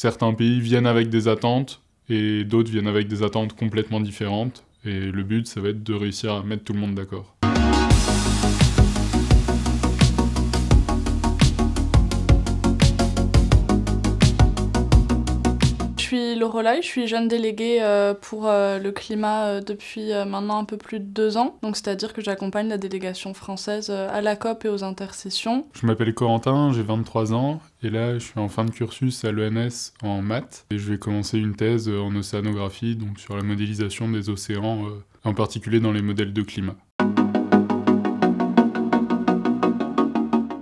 certains pays viennent avec des attentes et d'autres viennent avec des attentes complètement différentes. Et le but, ça va être de réussir à mettre tout le monde d'accord. Je suis jeune déléguée euh, pour euh, le climat euh, depuis maintenant un peu plus de deux ans. Donc, c'est-à-dire que j'accompagne la délégation française à la COP et aux intercessions. Je m'appelle Corentin, j'ai 23 ans et là, je suis en fin de cursus à l'ENS en maths et je vais commencer une thèse en océanographie, donc sur la modélisation des océans, en particulier dans les modèles de climat.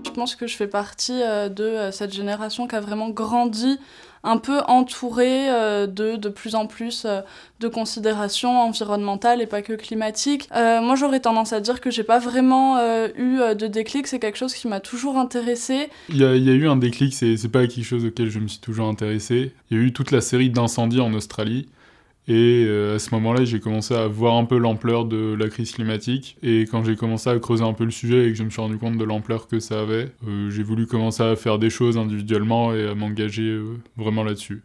Je pense que je fais partie de cette génération qui a vraiment grandi un peu entouré euh, de de plus en plus euh, de considérations environnementales et pas que climatiques. Euh, moi, j'aurais tendance à dire que j'ai pas vraiment eu de déclic. C'est quelque chose qui m'a toujours intéressé. Il y, a, y a eu un déclic. C'est pas quelque chose auquel je me suis toujours intéressée. Il y a eu toute la série d'incendies en Australie et euh, à ce moment-là, j'ai commencé à voir un peu l'ampleur de la crise climatique. Et quand j'ai commencé à creuser un peu le sujet et que je me suis rendu compte de l'ampleur que ça avait, euh, j'ai voulu commencer à faire des choses individuellement et à m'engager euh, vraiment là-dessus.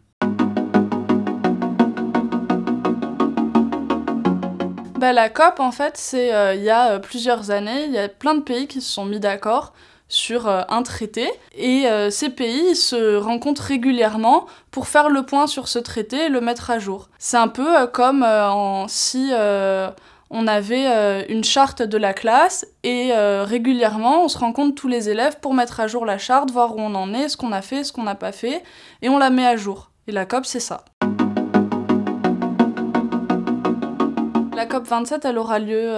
Bah, la COP, en fait, c'est il y a plusieurs années, il y a plein de pays qui se sont mis d'accord sur euh, un traité. Et euh, ces pays se rencontrent régulièrement pour faire le point sur ce traité et le mettre à jour. C'est un peu euh, comme si on avait une charte de la classe et régulièrement on se rencontre tous les élèves pour mettre à jour la charte, voir où on en est, ce qu'on a fait, ce qu'on n'a pas fait, et on la met à jour. Et la COP, c'est ça. La COP 27, elle aura lieu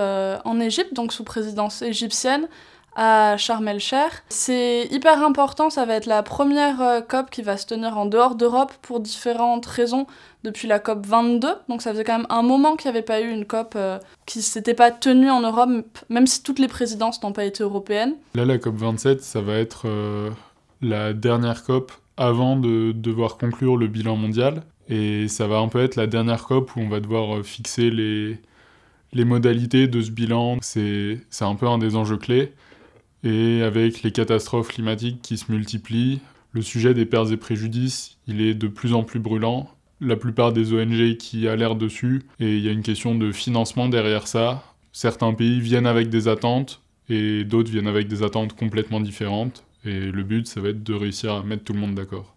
en Égypte, donc sous présidence égyptienne à Sharm el C'est hyper important, ça va être la première euh, COP qui va se tenir en dehors d'Europe pour différentes raisons depuis la COP 22. Donc ça faisait quand même un moment qu'il n'y avait pas eu une COP qui euh, qui s'était pas tenue en Europe, même si toutes les présidences n'ont pas été européennes. Là, la COP 27, ça va être euh, la dernière COP avant de devoir conclure le bilan mondial. Et ça va un peu être la dernière COP où on va devoir fixer les, les modalités de ce bilan. C'est un peu un des enjeux clés. Et avec les catastrophes climatiques qui se multiplient, le sujet des pertes et préjudices, il est de plus en plus brûlant. La plupart des ONG qui alertent dessus, et il y a une question de financement derrière ça. Certains pays viennent avec des attentes, et d'autres viennent avec des attentes complètement différentes. Et le but, ça va être de réussir à mettre tout le monde d'accord.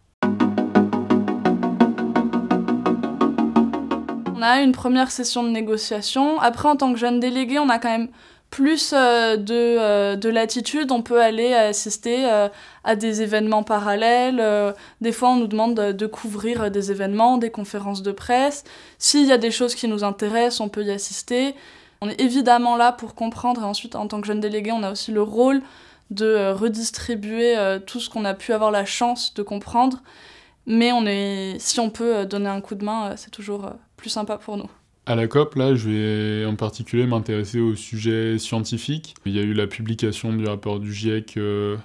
On a une première session de négociation. Après, en tant que jeune délégué, on a quand même plus euh, euh, de, latitude, on peut aller assister euh, à des événements parallèles. des fois, on nous demande de couvrir des événements, des conférences de presse. S'il y a des choses qui nous intéressent, on peut y assister. On est évidemment là pour comprendre ensuite, en tant que jeune délégué, on a aussi le rôle de redistribuer tout ce qu'on a pu avoir la chance de comprendre. Mais on si on peut donner un coup de main, c'est toujours plus sympa pour nous. À la COP, là, je vais en particulier m'intéresser aux sujets scientifiques. Il y a eu la publication du rapport du GIEC. Euh,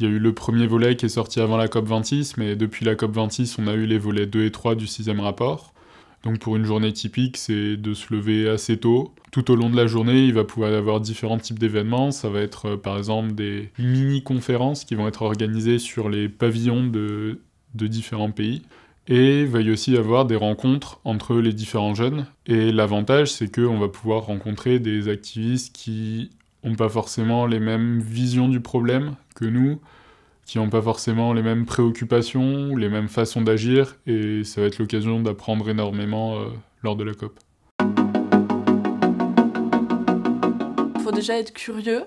il y a eu le premier volet qui est sorti avant la COP26, mais depuis la COP26, on a eu les volets 2 et 3 du sixième rapport. Donc pour une journée typique, c'est de se lever assez tôt. Tout au long de la journée, il va pouvoir y avoir différents types d'événements. Ça va être euh, par exemple des mini-conférences qui vont être organisées sur les pavillons de différents pays. Et il va y aussi avoir des rencontres entre les différents jeunes. Et l'avantage, c'est qu'on va pouvoir rencontrer des activistes qui n'ont pas forcément les mêmes visions du problème que nous, qui n'ont pas forcément les mêmes préoccupations, les mêmes façons d'agir, et ça va être l'occasion d'apprendre énormément euh, lors de la COP. Il faut déjà être curieux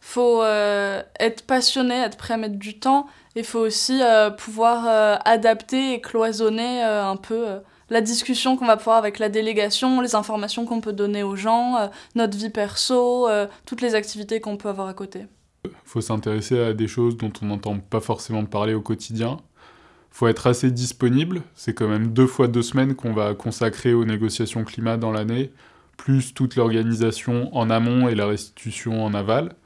faut euh, être passionné, être prêt à mettre du temps, et faut aussi euh, pouvoir euh, adapter et cloisonner un peu la discussion qu'on va avoir avec la délégation, les informations qu'on peut donner aux gens, notre vie perso, toutes les activités qu'on peut avoir à côté. Faut s'intéresser à des choses dont on n'entend pas forcément parler au quotidien. Faut être assez disponible. C'est quand même deux fois deux semaines qu'on va consacrer aux négociations climat dans l'année, plus toute l'organisation en amont et la restitution en aval.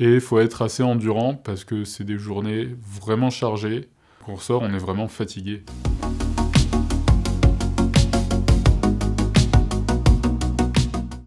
Et il faut être assez endurant parce que c'est des journées vraiment chargées. Quand on sort, on est vraiment fatigué.